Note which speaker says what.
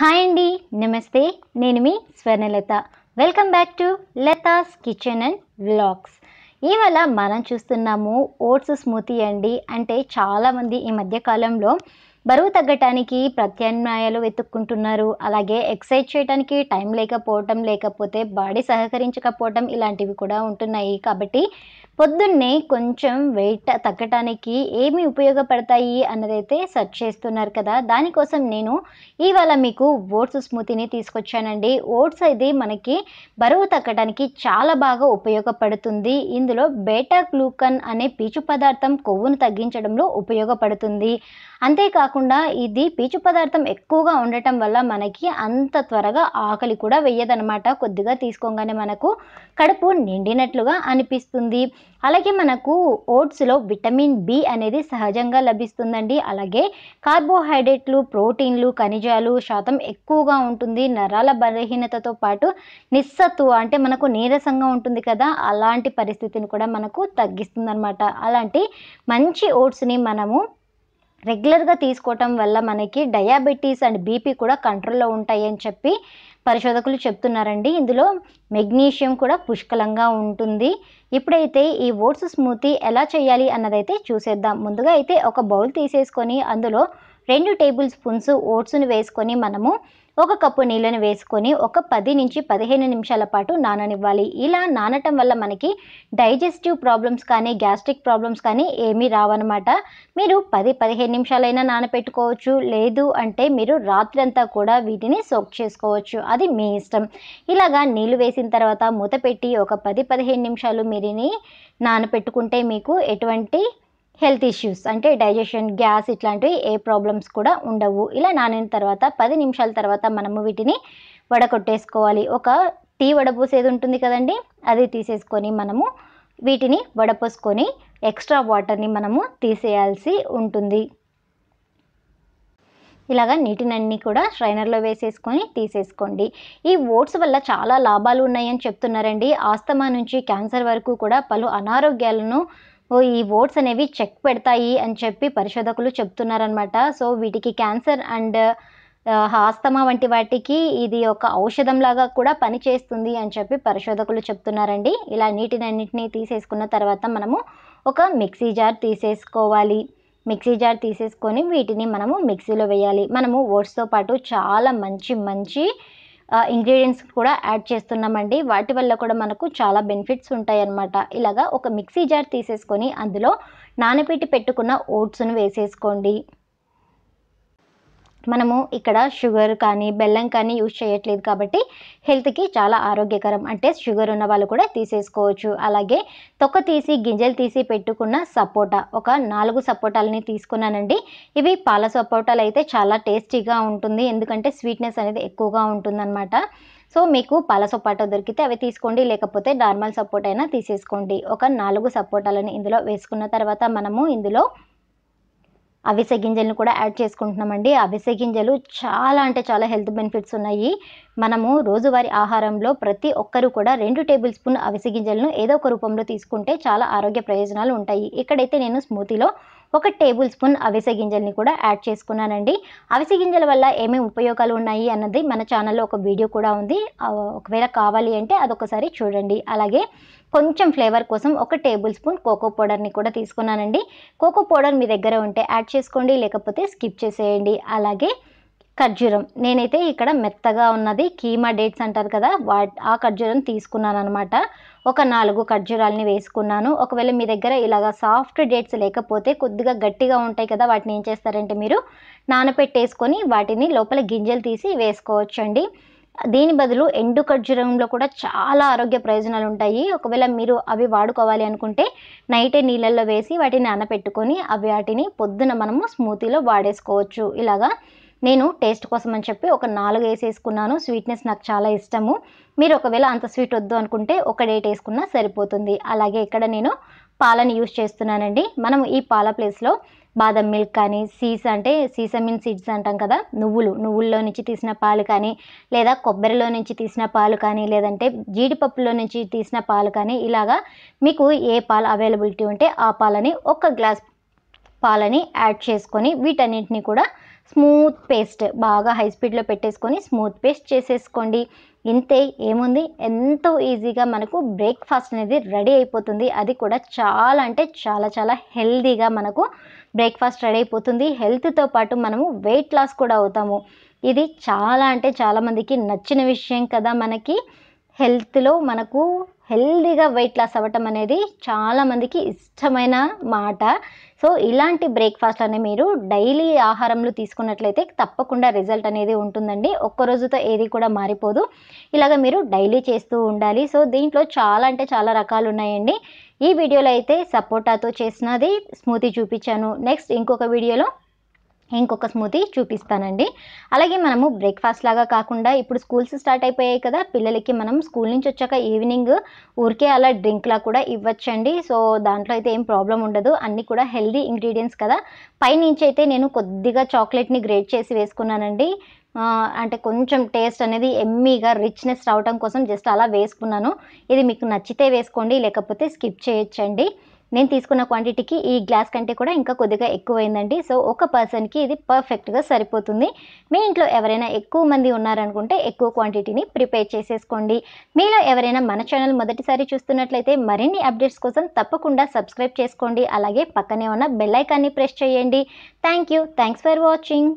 Speaker 1: hi అండి నమస్తే నేను మీ Swarnalatha welcome back to Latha's kitchen and vlogs ఇవాళ మనం చూస్తున్నాము ఓట్స్ స్మూతీ అండి అంటే చాలామంది ఈ మధ్యకాలంలో బరువు తగ్గటానికి ప్రత్యామ్నాయాలు వెతుక్కుంటున్నారు అలాగే ఎక్సైజ్ చేయడానికి టైం లేకపోవటం లేకపోతే బాడీ సహకరించకపోవటం ఇలాంటివి కూడా ఉంటున్నాయి కాబట్టి పొద్దున్నే కొంచెం వెయిట్ తగ్గటానికి ఏమి ఉపయోగపడతాయి అన్నదైతే సెర్చ్ చేస్తున్నారు కదా దానికోసం నేను ఇవాళ మీకు ఓట్స్ స్మూతీని తీసుకొచ్చానండి ఓట్స్ అయితే మనకి బరువు తగ్గడానికి చాలా బాగా ఉపయోగపడుతుంది ఇందులో బేటా గ్లూకన్ అనే పీచు పదార్థం కొవ్వును తగ్గించడంలో ఉపయోగపడుతుంది అంతేకాకుండా ఇది పీచు పదార్థం ఎక్కువగా ఉండటం వల్ల మనకి అంత త్వరగా ఆకలి కూడా వేయదనమాట కొద్దిగా తీసుకోగానే మనకు కడుపు నిండినట్లుగా అనిపిస్తుంది అలాగే మనకు ఓట్స్లో విటమిన్ బి అనేది సహజంగా లభిస్తుందండి అలాగే కార్బోహైడ్రేట్లు ప్రోటీన్లు ఖనిజాలు శాతం ఎక్కువగా ఉంటుంది నరాల బలహీనతతో పాటు నిస్సత్తు అంటే మనకు నీరసంగా ఉంటుంది కదా అలాంటి పరిస్థితిని కూడా మనకు తగ్గిస్తుందన్నమాట అలాంటి మంచి ఓట్స్ని మనము రెగ్యులర్గా తీసుకోవటం వల్ల మనకి డయాబెటీస్ అండ్ బీపీ కూడా కంట్రోల్లో ఉంటాయి అని చెప్పి పరిశోధకులు చెప్తున్నారండి ఇందులో మెగ్నీషియం కూడా పుష్కలంగా ఉంటుంది ఇప్పుడైతే ఈ ఓట్స్ స్మూతీ ఎలా చేయాలి అన్నదైతే చూసేద్దాం ముందుగా అయితే ఒక బౌల్ తీసేసుకొని అందులో రెండు టేబుల్ స్పూన్స్ ఓట్స్ని వేసుకొని మనము ఒక కప్పు నీళ్ళని వేసుకొని ఒక పది నుంచి పదిహేను నిమిషాల పాటు నాననివ్వాలి ఇలా నానటం వల్ల మనకి డైజెస్టివ్ ప్రాబ్లమ్స్ కానీ గ్యాస్ట్రిక్ ప్రాబ్లమ్స్ కానీ ఏమీ రావన్నమాట మీరు పది పదిహేను నిమిషాలైనా నానపెట్టుకోవచ్చు లేదు అంటే మీరు రాత్రంతా కూడా వీటిని సోక్ చేసుకోవచ్చు అది మీ ఇష్టం ఇలాగా నీళ్ళు వేసిన తర్వాత మూత పెట్టి ఒక పది పదిహేను నిమిషాలు మీరిని నానపెట్టుకుంటే మీకు ఎటువంటి హెల్త్ ఇష్యూస్ అంటే డైజెషన్ గ్యాస్ ఇట్లాంటివి ఏ ప్రాబ్లమ్స్ కూడా ఉండవు ఇలా నానిన తర్వాత పది నిమిషాల తర్వాత మనము వీటిని వడకొట్టేసుకోవాలి ఒక టీ వడపోసేది ఉంటుంది కదండి అది తీసేసుకొని మనము వీటిని వడపోసుకొని ఎక్స్ట్రా వాటర్ని మనము తీసేయాల్సి ఉంటుంది ఇలాగ నీటినన్నీ కూడా స్ట్రైనర్లో వేసేసుకొని తీసేసుకోండి ఈ ఓట్స్ వల్ల చాలా లాభాలు ఉన్నాయని చెప్తున్నారండి ఆస్తమా నుంచి క్యాన్సర్ వరకు కూడా పలు అనారోగ్యాలను ఓ ఈ ఓట్స్ అనేవి చెక్ పెడతాయి అని చెప్పి పరిశోధకులు చెప్తున్నారనమాట సో వీటికి క్యాన్సర్ అండ్ హాస్తమా వంటి వాటికి ఇది ఒక ఔషధం లాగా కూడా పనిచేస్తుంది అని చెప్పి పరిశోధకులు చెప్తున్నారండి ఇలా నీటినన్నింటినీ తీసేసుకున్న తర్వాత మనము ఒక మిక్సీ జార్ తీసేసుకోవాలి మిక్సీ జార్ తీసేసుకొని వీటిని మనము మిక్సీలో వేయాలి మనము ఓట్స్తో పాటు చాలా మంచి మంచి ఇంగ్రీడియంట్స్ కూడా యాడ్ చేస్తున్నామండి వాటి వల్ల కూడా మనకు చాలా బెనిఫిట్స్ ఉంటాయి అన్నమాట ఇలాగా ఒక మిక్సీ జార్ తీసేసుకొని అందులో నానబెట్టి పెట్టుకున్న ఓట్స్ను వేసేసుకోండి మనము ఇక్కడ షుగర్ కానీ బెల్లం కానీ యూజ్ చేయట్లేదు కాబట్టి హెల్త్కి చాలా ఆరోగ్యకరం అంటే షుగర్ ఉన్న వాళ్ళు కూడా తీసేసుకోవచ్చు అలాగే తొక్క తీసి గింజలు తీసి పెట్టుకున్న సపోటా ఒక నాలుగు సపోటాలని తీసుకున్నానండి ఇవి పాల సపోటాలు అయితే చాలా టేస్టీగా ఉంటుంది ఎందుకంటే స్వీట్నెస్ అనేది ఎక్కువగా ఉంటుందన్నమాట సో మీకు పాల సపోటా దొరికితే అవి తీసుకోండి లేకపోతే నార్మల్ సపోటా అయినా తీసేసుకోండి ఒక నాలుగు సపోటాలని ఇందులో వేసుకున్న తర్వాత మనము ఇందులో అవిసె గింజలను కూడా యాడ్ చేసుకుంటున్నామండి అవిసె గింజలు చాలా అంటే చాలా హెల్త్ బెనిఫిట్స్ ఉన్నాయి మనము రోజువారి ఆహారంలో ప్రతి ఒక్కరూ కూడా రెండు టేబుల్ స్పూన్ అవిసె గింజలను ఏదో ఒక రూపంలో తీసుకుంటే చాలా ఆరోగ్య ప్రయోజనాలు ఉంటాయి ఇక్కడైతే నేను స్మూతీలో ఒక టేబుల్ స్పూన్ అవిసె గింజల్ని కూడా యాడ్ చేసుకున్నానండి అవిసె గింజల వల్ల ఏమేమి ఉపయోగాలు ఉన్నాయి అన్నది మన ఛానల్లో ఒక వీడియో కూడా ఉంది ఒకవేళ కావాలి అంటే అదొకసారి చూడండి అలాగే కొంచెం ఫ్లేవర్ కోసం ఒక టేబుల్ స్పూన్ కోకో పౌడర్ని కూడా తీసుకున్నానండి కోకో పౌడర్ మీ దగ్గర ఉంటే యాడ్ చేసుకోండి లేకపోతే స్కిప్ చేసేయండి అలాగే ఖర్జూరం నేనైతే ఇక్కడ మెత్తగా ఉన్నది కీమా డేట్స్ అంటారు కదా వా ఆ ఖర్జూరం తీసుకున్నాను అనమాట ఒక నాలుగు ఖర్జూరాలని వేసుకున్నాను ఒకవేళ మీ దగ్గర ఇలాగ సాఫ్ట్ డేట్స్ లేకపోతే కొద్దిగా గట్టిగా ఉంటాయి కదా వాటిని ఏం చేస్తారంటే మీరు నానపెట్టేసుకొని వాటిని లోపల గింజలు తీసి వేసుకోవచ్చండి దీని బదులు ఎండు ఖర్జూరంలో కూడా చాలా ఆరోగ్య ప్రయోజనాలు ఉంటాయి ఒకవేళ మీరు అవి వాడుకోవాలి అనుకుంటే నైటే నీళ్ళల్లో వేసి వాటిని అనపెట్టుకొని అవి వాటిని పొద్దున మనము స్మూతీలో వాడేసుకోవచ్చు ఇలాగా నేను టేస్ట్ కోసం అని చెప్పి ఒక నాలుగు వేసేసుకున్నాను స్వీట్నెస్ నాకు చాలా ఇష్టము మీరు ఒకవేళ అంత స్వీట్ వద్దు అనుకుంటే ఒక డేట్ వేసుకున్నా సరిపోతుంది అలాగే ఇక్కడ నేను పాలని యూజ్ చేస్తున్నానండి మనం ఈ పాల ప్లేస్లో బాదం మిల్క్ కానీ సీస్ అంటే సీసమిన్ సీడ్స్ అంటాం కదా నువ్వులు నువ్వుల్లో నుంచి తీసిన పాలు కానీ లేదా కొబ్బరిలో నుంచి తీసిన పాలు కానీ లేదంటే జీడిపప్పులో నుంచి తీసిన పాలు కానీ ఇలాగా మీకు ఏ పాలు అవైలబిలిటీ ఉంటే ఆ పాలని ఒక గ్లాస్ పాలని యాడ్ చేసుకొని వీటన్నింటినీ కూడా స్మూత్ పేస్ట్ బాగా హై స్పీడ్లో పెట్టేసుకొని స్మూత్ పేస్ట్ చేసేసుకోండి ఇంతే ఏముంది ఎంతో ఈజీగా మనకు బ్రేక్ఫాస్ట్ అనేది రెడీ అయిపోతుంది అది కూడా చాలా అంటే చాలా చాలా హెల్దీగా మనకు బ్రేక్ఫాస్ట్ రెడీ అయిపోతుంది హెల్త్తో పాటు మనము వెయిట్ లాస్ కూడా అవుతాము ఇది చాలా అంటే చాలామందికి నచ్చిన విషయం కదా మనకి హెల్త్లో మనకు హెల్దీగా వెయిట్ లాస్ అవ్వటం అనేది చాలామందికి ఇష్టమైన మాట సో ఇలాంటి బ్రేక్ఫాస్ట్ అనేది మీరు డైలీ ఆహారంలో తీసుకున్నట్లయితే తప్పకుండా రిజల్ట్ అనేది ఉంటుందండి ఒక్క రోజుతో ఏది కూడా మారిపోదు ఇలాగ మీరు డైలీ చేస్తూ ఉండాలి సో దీంట్లో చాలా అంటే చాలా రకాలు ఉన్నాయండి ఈ వీడియోలో అయితే సపోటాతో చేసినది స్మూతీ చూపించాను నెక్స్ట్ ఇంకొక వీడియోలో ఇంకొక స్మూతీ చూపిస్తానండి అలాగే మనము బ్రేక్ఫాస్ట్ లాగా కాకుండా ఇప్పుడు స్కూల్స్ స్టార్ట్ అయిపోయాయి కదా పిల్లలకి మనం స్కూల్ నుంచి వచ్చాక ఈవినింగ్ ఊరికే అలా డ్రింక్లా కూడా ఇవ్వచ్చండి సో దాంట్లో అయితే ఏం ప్రాబ్లం ఉండదు అన్నీ కూడా హెల్దీ ఇంగ్రీడియంట్స్ కదా పైనుంచి అయితే నేను కొద్దిగా చాక్లెట్ని గ్రేట్ చేసి వేసుకున్నానండి అంటే కొంచెం టేస్ట్ అనేది ఎమ్మీగా రిచ్నెస్ రావటం కోసం జస్ట్ అలా వేసుకున్నాను ఇది మీకు నచ్చితే వేసుకోండి లేకపోతే స్కిప్ చేయొచ్చండి నేను తీసుకున్న క్వాంటిటీకి ఈ గ్లాస్ కంటే కూడా ఇంకా కొద్దిగా ఎక్కువైందండి సో ఒక పర్సన్కి ఇది పర్ఫెక్ట్గా సరిపోతుంది మీ ఇంట్లో ఎవరైనా ఎక్కువ మంది ఉన్నారనుకుంటే ఎక్కువ క్వాంటిటీని ప్రిపేర్ చేసేసుకోండి మీలో ఎవరైనా మన ఛానల్ మొదటిసారి చూస్తున్నట్లయితే మరిన్ని అప్డేట్స్ కోసం తప్పకుండా సబ్స్క్రైబ్ చేసుకోండి అలాగే పక్కనే ఉన్న బెల్లైకాన్ని ప్రెస్ చేయండి thank you thanks for watching